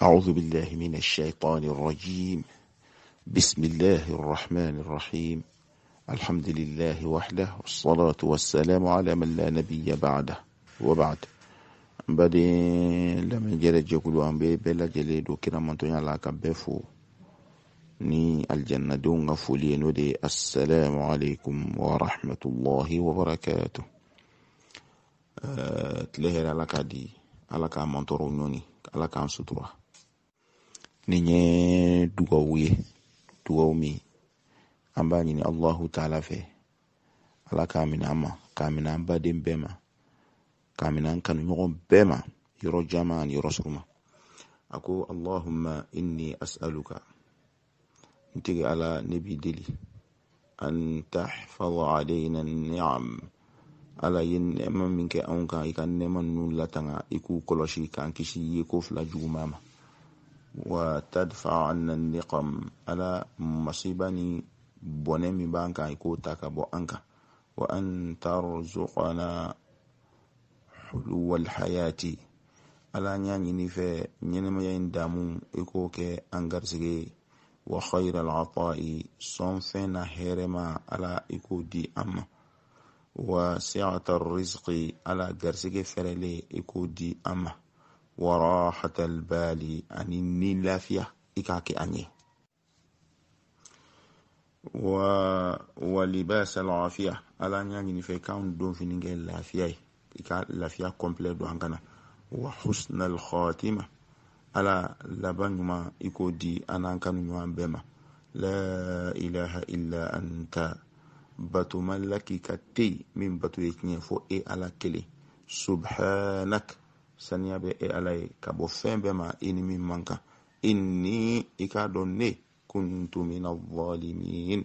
أعوذ بالله من الشيطان الرجيم بسم الله الرحمن الرحيم الحمد لله وحده والصلاة والسلام على من لا نبي بعده وبعد بدي لما جرت جكل وامبي بلا جلد وكنا منتون على كبفو ني الجنة دون غفولي ودي السلام عليكم ورحمة الله وبركاته تلهر على كدي على كامنتورونوني على كامسطوره ninye nye dugawu ye dugawu min an b'a ɲini allahu taala fɛ ala k'a minɛ an ma k'a minɛ an baden bɛɛ ma k'a minɛ an kanuɲɔgɔn bɛɛ ma yɔrɔ jama ani yɔrɔ suruma a ko allahumma inni as'aluka n tigi ala ne b'i deli an tahfada alayna ni'am ala ye nɛɛma min kɛ anw kan i ka nɛɛma ninnu latanga i k'u kɔlɔsi k'an kisi ye ko fila juguman ma watadfa anna niqam ala masibani bɔnɛ min b'an kan i k'o ta ka wa an tarzuqana huluwa alhayati ala an y'a ɲini fɛ ɲɛnɛmaya in damu i k'o kɛ an garisɛgɛ wa khayra alata'i sɔnfɛn na hɛrɛma ala i k'o di an wa siat rizqi ala garisɛgɛ ferele i k'o di an wa rahatal bali ani ni lafiya i k'a kɛ an ye wa wa libasa lafiya ala an y'a ɲini fɛ i k'an don fini kɛ lafiya ye i ka lafiya kɔnpilɛ don an wa husnal khatima ala laban ɲuman i k'o di an n'an kanu ɲuman la ilaha illa anta bato malaki ka te min bato ye tiɲɛ fɔ e ala kele subhanak saniya bɛ e ala ye ka bɔ fɛn bɛɛ ma i ni min man kan i ni i k'a dɔn ne kuntu mina zalimin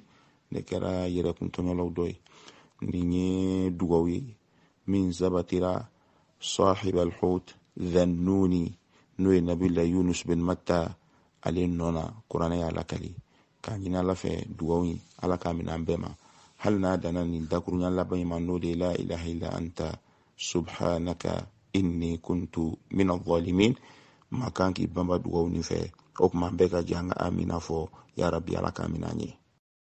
ne kɛra yɛrɛkuntɔɲɔlaw dɔ ye nin ye dugaw ye min sabatira sahib alhut dhannuni n'o ye nabila yunus bin matta ale nɔ kuranɛ y'a lakali k'a ɲini ala fɛ dugaw ye ala k'a minɛ an bɛɛ ma hali n'a danna nin dakuruya laban in ma n'o de la ilaha illa anta subhanaka inni kuntu min zalimin ma kan k'i banba dugawu nin fɛ o tuma an ka amina fɔ yarabi ala k'amina an